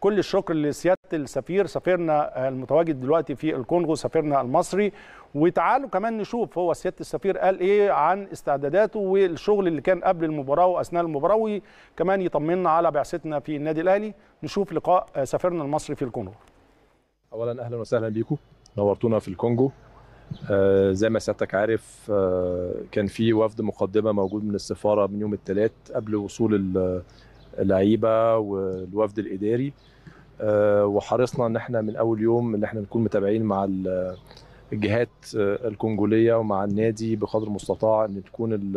كل الشكر لسياده السفير سفيرنا المتواجد دلوقتي في الكونغو سفيرنا المصري وتعالوا كمان نشوف هو سياده السفير قال ايه عن استعداداته والشغل اللي كان قبل المباراه واثناء المباراه وكمان يطمنا على بعثتنا في النادي الاهلي نشوف لقاء سفيرنا المصري في الكونغو اولا اهلا وسهلا بيكم نورتونا في الكونغو آه زي ما سيادتك عارف آه كان في وفد مقدمه موجود من السفاره من يوم الثلاث قبل وصول اللعيبه والوفد الاداري آه، وحرصنا ان احنا من اول يوم ان احنا نكون متابعين مع الجهات آه، الكونجوليه ومع النادي بقدر المستطاع ان تكون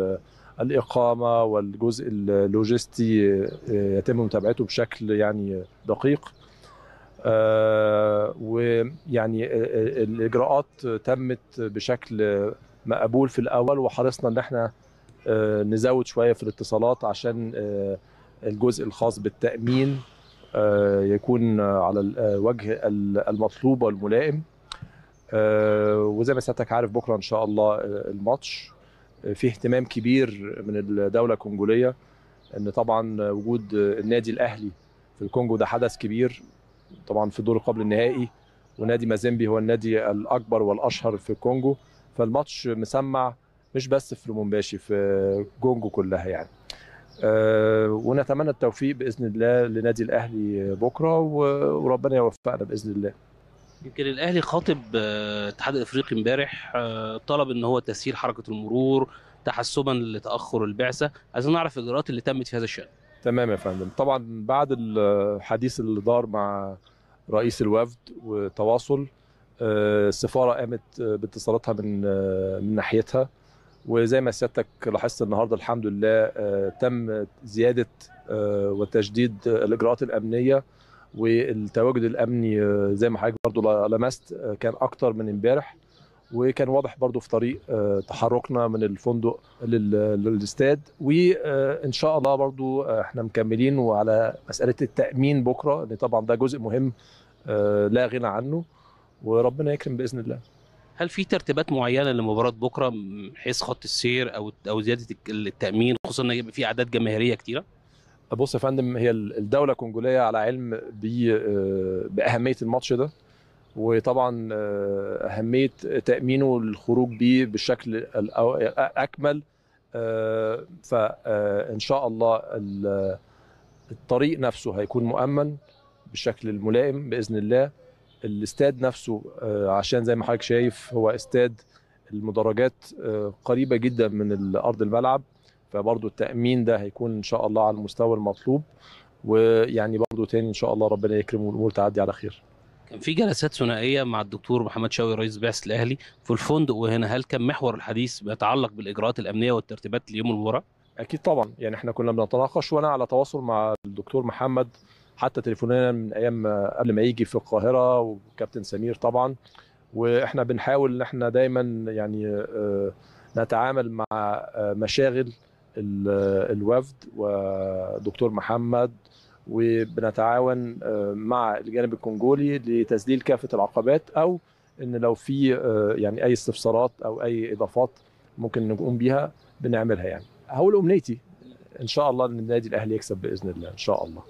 الاقامه والجزء اللوجستي آه، يتم متابعته بشكل يعني دقيق ويعني الاجراءات تمت بشكل مقبول في الاول وحرصنا ان احنا نزود شويه في الاتصالات عشان الجزء الخاص بالتامين آه، يكون على الوجه آه، المطلوب والملائم آه، وزي ما سيادتك عارف بكره ان شاء الله الماتش في اهتمام كبير من الدوله الكونجوليه ان طبعا وجود النادي الاهلي في الكونجو ده حدث كبير طبعا في دور قبل النهائي ونادي مازيمبي هو النادي الاكبر والاشهر في الكونجو فالماتش مسمع مش بس في لومومباشي في جونجو كلها يعني آه، ونتمنى التوفيق باذن الله لنادي الاهلي بكره وربنا يوفقنا باذن الله يمكن الاهلي خاطب الاتحاد آه، الافريقي امبارح آه، طلب ان هو تسهيل حركه المرور تحسبا لتاخر البعثه عايزين نعرف الاجراءات اللي تمت في هذا الشان تمام يا فندم طبعا بعد الحديث اللي دار مع رئيس الوفد وتواصل السفاره قامت باتصالاتها من من ناحيتها وزي ما سيادتك لاحظت النهارده الحمد لله آه، تم زياده آه، وتشديد الاجراءات الامنيه والتواجد الامني آه، زي ما حضرتك برضو لمست كان اكتر من امبارح وكان واضح برضو في طريق تحركنا من الفندق للاستاد وان شاء الله برضو احنا مكملين وعلى مساله التامين بكره لان طبعا ده جزء مهم لا غنى عنه وربنا يكرم باذن الله هل في ترتيبات معينه لمباراه بكره من حيث خط السير او او زياده التامين خصوصا ان في اعداد جماهيريه كتيره؟ بص يا فندم هي الدوله الكونجوليه على علم آه، باهميه الماتش ده وطبعا آه، اهميه تامينه للخروج بيه بالشكل الاكمل آه، فان شاء الله الطريق نفسه هيكون مؤمن بالشكل الملائم باذن الله الاستاد نفسه آه، عشان زي ما حضرتك شايف هو استاد المدرجات آه، قريبه جدا من ارض الملعب فبرضه التامين ده هيكون ان شاء الله على المستوى المطلوب ويعني برضه تاني ان شاء الله ربنا يكرم والامور تعدي على خير كان في جلسات ثنائيه مع الدكتور محمد شاوي رئيس بعثه الاهلي في الفندق وهنا هل كان محور الحديث بيتعلق بالاجراءات الامنيه والترتيبات ليوم المباراه؟ اكيد طبعا يعني احنا كنا بنتناقش وانا على تواصل مع الدكتور محمد حتى تليفوننا من ايام قبل ما يجي في القاهره وكابتن سمير طبعا واحنا بنحاول ان احنا دايما يعني آه، نتعامل مع آه، مشاغل آه، الوفد ودكتور محمد وبنتعاون مع الجانب الكونجولي لتسليل كافه العقبات او ان لو في يعني اي استفسارات او اي اضافات ممكن نقوم بيها بنعملها يعني هقول امنيتي ان شاء الله ان النادي الاهلي يكسب باذن الله ان شاء الله